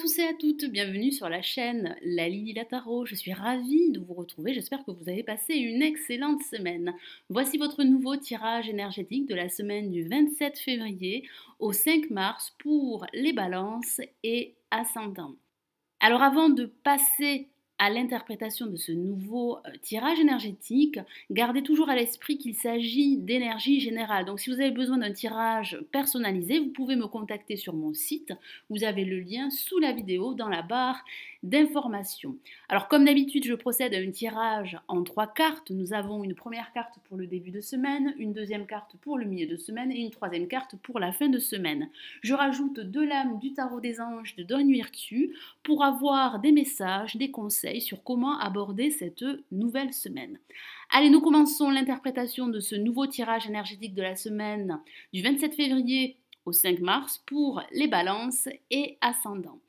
tous et à toutes, bienvenue sur la chaîne La Lili Lataro. Je suis ravie de vous retrouver, j'espère que vous avez passé une excellente semaine. Voici votre nouveau tirage énergétique de la semaine du 27 février au 5 mars pour les balances et ascendants. Alors avant de passer à l'interprétation de ce nouveau euh, tirage énergétique, gardez toujours à l'esprit qu'il s'agit d'énergie générale. Donc si vous avez besoin d'un tirage personnalisé, vous pouvez me contacter sur mon site. Vous avez le lien sous la vidéo dans la barre d'informations. Alors comme d'habitude, je procède à un tirage en trois cartes. Nous avons une première carte pour le début de semaine, une deuxième carte pour le milieu de semaine et une troisième carte pour la fin de semaine. Je rajoute deux lames du tarot des anges de Don Virtu pour avoir des messages, des conseils sur comment aborder cette nouvelle semaine. Allez, nous commençons l'interprétation de ce nouveau tirage énergétique de la semaine du 27 février au 5 mars pour les balances et ascendants.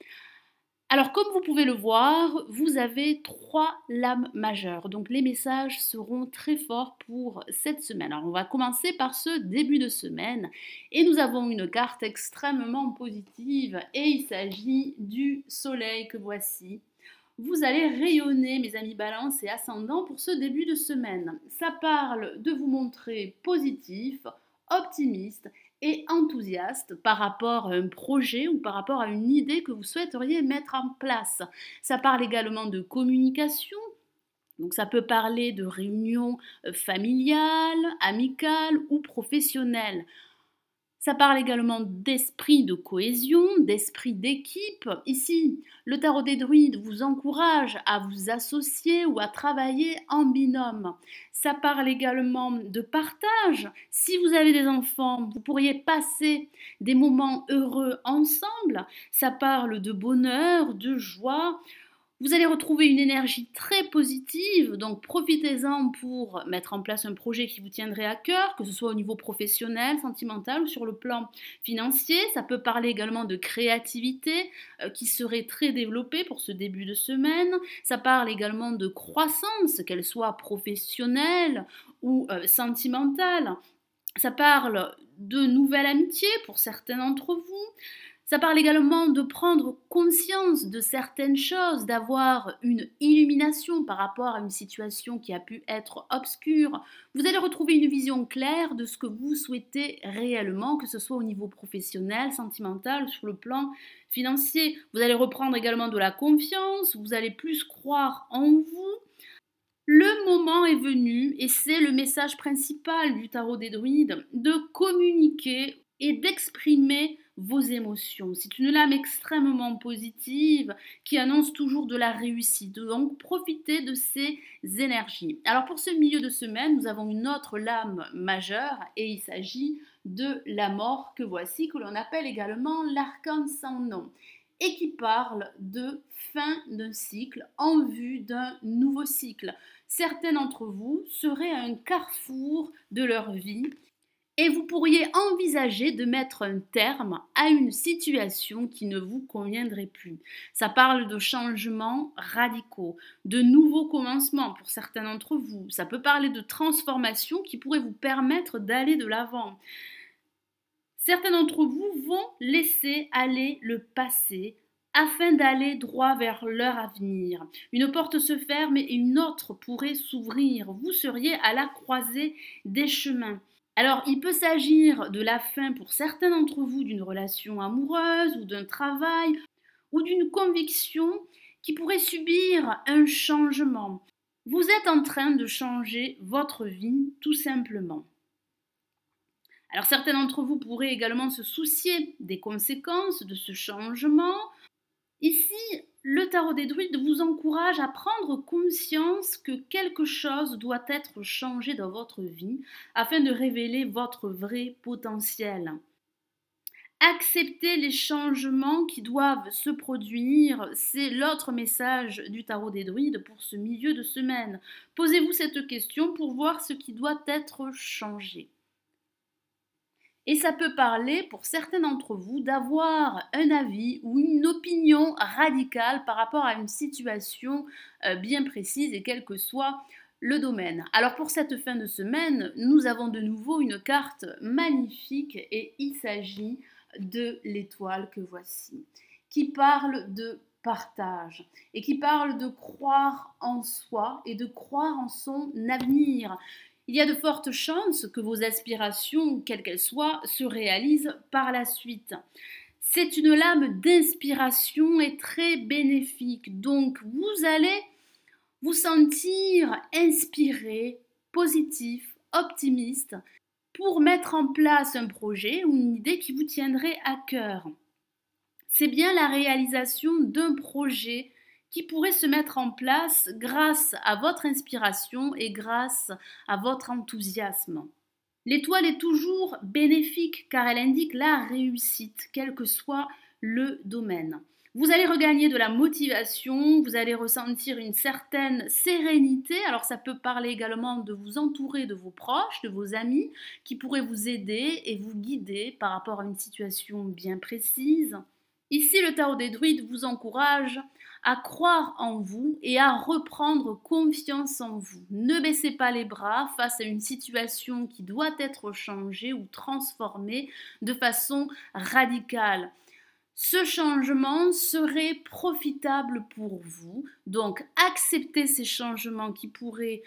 Alors comme vous pouvez le voir, vous avez trois lames majeures. Donc les messages seront très forts pour cette semaine. Alors on va commencer par ce début de semaine et nous avons une carte extrêmement positive et il s'agit du soleil que voici vous allez rayonner, mes amis balance et ascendant, pour ce début de semaine. Ça parle de vous montrer positif, optimiste et enthousiaste par rapport à un projet ou par rapport à une idée que vous souhaiteriez mettre en place. Ça parle également de communication, donc ça peut parler de réunions euh, familiales, amicales ou professionnelles. Ça parle également d'esprit de cohésion, d'esprit d'équipe. Ici, le tarot des druides vous encourage à vous associer ou à travailler en binôme. Ça parle également de partage. Si vous avez des enfants, vous pourriez passer des moments heureux ensemble. Ça parle de bonheur, de joie. Vous allez retrouver une énergie très positive, donc profitez-en pour mettre en place un projet qui vous tiendrait à cœur, que ce soit au niveau professionnel, sentimental ou sur le plan financier. Ça peut parler également de créativité euh, qui serait très développée pour ce début de semaine. Ça parle également de croissance, qu'elle soit professionnelle ou euh, sentimentale. Ça parle de nouvelles amitiés pour certains d'entre vous. Ça parle également de prendre conscience de certaines choses, d'avoir une illumination par rapport à une situation qui a pu être obscure. Vous allez retrouver une vision claire de ce que vous souhaitez réellement, que ce soit au niveau professionnel, sentimental, sur le plan financier. Vous allez reprendre également de la confiance, vous allez plus croire en vous. Le moment est venu, et c'est le message principal du tarot des druides, de communiquer et d'exprimer vos émotions. C'est une lame extrêmement positive qui annonce toujours de la réussite. Donc profitez de ces énergies. Alors pour ce milieu de semaine, nous avons une autre lame majeure et il s'agit de la mort que voici, que l'on appelle également l'arcane sans nom et qui parle de fin d'un cycle en vue d'un nouveau cycle. Certains d'entre vous seraient à un carrefour de leur vie et vous pourriez envisager de mettre un terme à une situation qui ne vous conviendrait plus. Ça parle de changements radicaux, de nouveaux commencements pour certains d'entre vous. Ça peut parler de transformations qui pourraient vous permettre d'aller de l'avant. Certains d'entre vous vont laisser aller le passé afin d'aller droit vers leur avenir. Une porte se ferme et une autre pourrait s'ouvrir. Vous seriez à la croisée des chemins. Alors, il peut s'agir de la fin pour certains d'entre vous d'une relation amoureuse ou d'un travail ou d'une conviction qui pourrait subir un changement. Vous êtes en train de changer votre vie tout simplement. Alors certains d'entre vous pourraient également se soucier des conséquences de ce changement. Ici, le tarot des druides vous encourage à prendre conscience que quelque chose doit être changé dans votre vie afin de révéler votre vrai potentiel. Accepter les changements qui doivent se produire, c'est l'autre message du tarot des druides pour ce milieu de semaine. Posez-vous cette question pour voir ce qui doit être changé. Et ça peut parler pour certains d'entre vous d'avoir un avis ou une opinion radicale par rapport à une situation euh, bien précise et quel que soit le domaine. Alors pour cette fin de semaine, nous avons de nouveau une carte magnifique et il s'agit de l'étoile que voici, qui parle de partage et qui parle de croire en soi et de croire en son avenir il y a de fortes chances que vos aspirations, quelles qu'elles soient, se réalisent par la suite. C'est une lame d'inspiration et très bénéfique. Donc, vous allez vous sentir inspiré, positif, optimiste pour mettre en place un projet ou une idée qui vous tiendrait à cœur. C'est bien la réalisation d'un projet qui pourrait se mettre en place grâce à votre inspiration et grâce à votre enthousiasme. L'étoile est toujours bénéfique car elle indique la réussite, quel que soit le domaine. Vous allez regagner de la motivation, vous allez ressentir une certaine sérénité. Alors ça peut parler également de vous entourer de vos proches, de vos amis, qui pourraient vous aider et vous guider par rapport à une situation bien précise. Ici, le Tao des Druides vous encourage à croire en vous et à reprendre confiance en vous. Ne baissez pas les bras face à une situation qui doit être changée ou transformée de façon radicale. Ce changement serait profitable pour vous, donc acceptez ces changements qui pourraient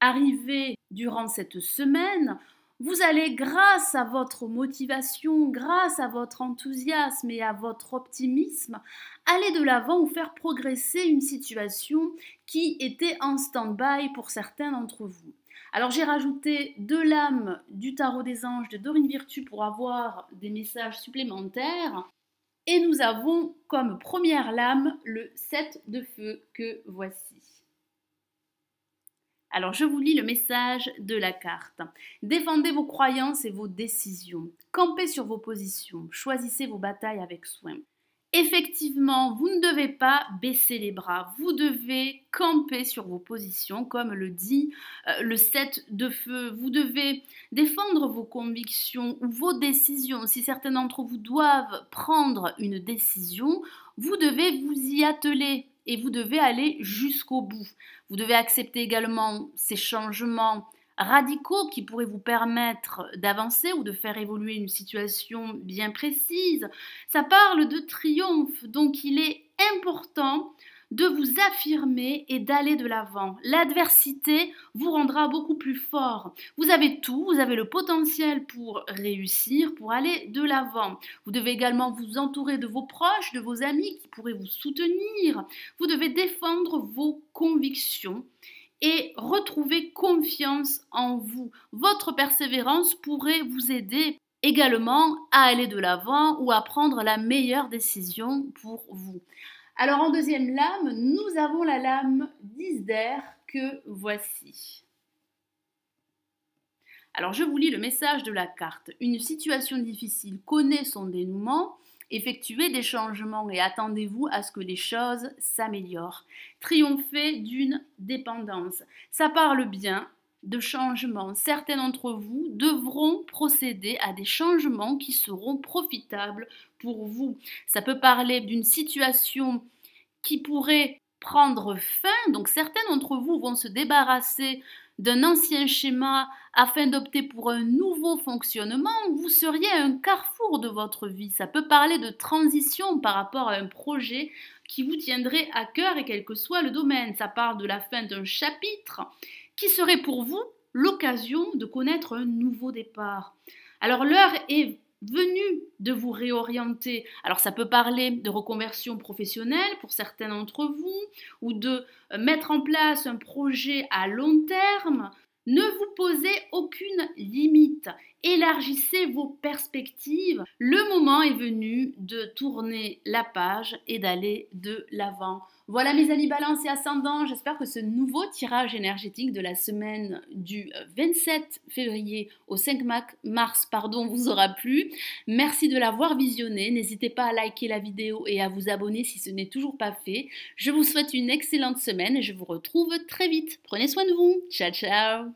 arriver durant cette semaine vous allez, grâce à votre motivation, grâce à votre enthousiasme et à votre optimisme, aller de l'avant ou faire progresser une situation qui était en stand-by pour certains d'entre vous. Alors j'ai rajouté deux lames du tarot des anges de Dorine Virtu pour avoir des messages supplémentaires. Et nous avons comme première lame le 7 de feu que voici. Alors je vous lis le message de la carte. Défendez vos croyances et vos décisions. Campez sur vos positions. Choisissez vos batailles avec soin. Effectivement, vous ne devez pas baisser les bras, vous devez camper sur vos positions, comme le dit euh, le 7 de feu. Vous devez défendre vos convictions ou vos décisions. Si certains d'entre vous doivent prendre une décision, vous devez vous y atteler et vous devez aller jusqu'au bout. Vous devez accepter également ces changements radicaux qui pourraient vous permettre d'avancer ou de faire évoluer une situation bien précise. Ça parle de triomphe, donc il est important de vous affirmer et d'aller de l'avant. L'adversité vous rendra beaucoup plus fort. Vous avez tout, vous avez le potentiel pour réussir, pour aller de l'avant. Vous devez également vous entourer de vos proches, de vos amis qui pourraient vous soutenir. Vous devez défendre vos convictions et retrouver confiance en vous. Votre persévérance pourrait vous aider également à aller de l'avant ou à prendre la meilleure décision pour vous. Alors en deuxième lame, nous avons la lame d'Isder que voici. Alors je vous lis le message de la carte. Une situation difficile connaît son dénouement. Effectuez des changements et attendez-vous à ce que les choses s'améliorent. Triomphez d'une dépendance. Ça parle bien de changement, certains d'entre vous devront procéder à des changements qui seront profitables pour vous. Ça peut parler d'une situation qui pourrait prendre fin, donc certains d'entre vous vont se débarrasser d'un ancien schéma afin d'opter pour un nouveau fonctionnement, vous seriez à un carrefour de votre vie. Ça peut parler de transition par rapport à un projet qui vous tiendrait à cœur et quel que soit le domaine. Ça parle de la fin d'un chapitre qui serait pour vous l'occasion de connaître un nouveau départ. Alors l'heure est venue de vous réorienter. Alors ça peut parler de reconversion professionnelle pour certains d'entre vous ou de mettre en place un projet à long terme. Ne vous posez aucune limite, élargissez vos perspectives. Le moment est venu de tourner la page et d'aller de l'avant. Voilà mes amis balance et ascendant, j'espère que ce nouveau tirage énergétique de la semaine du 27 euh, février au 5 mars pardon, vous aura plu. Merci de l'avoir visionné, n'hésitez pas à liker la vidéo et à vous abonner si ce n'est toujours pas fait. Je vous souhaite une excellente semaine et je vous retrouve très vite. Prenez soin de vous, ciao ciao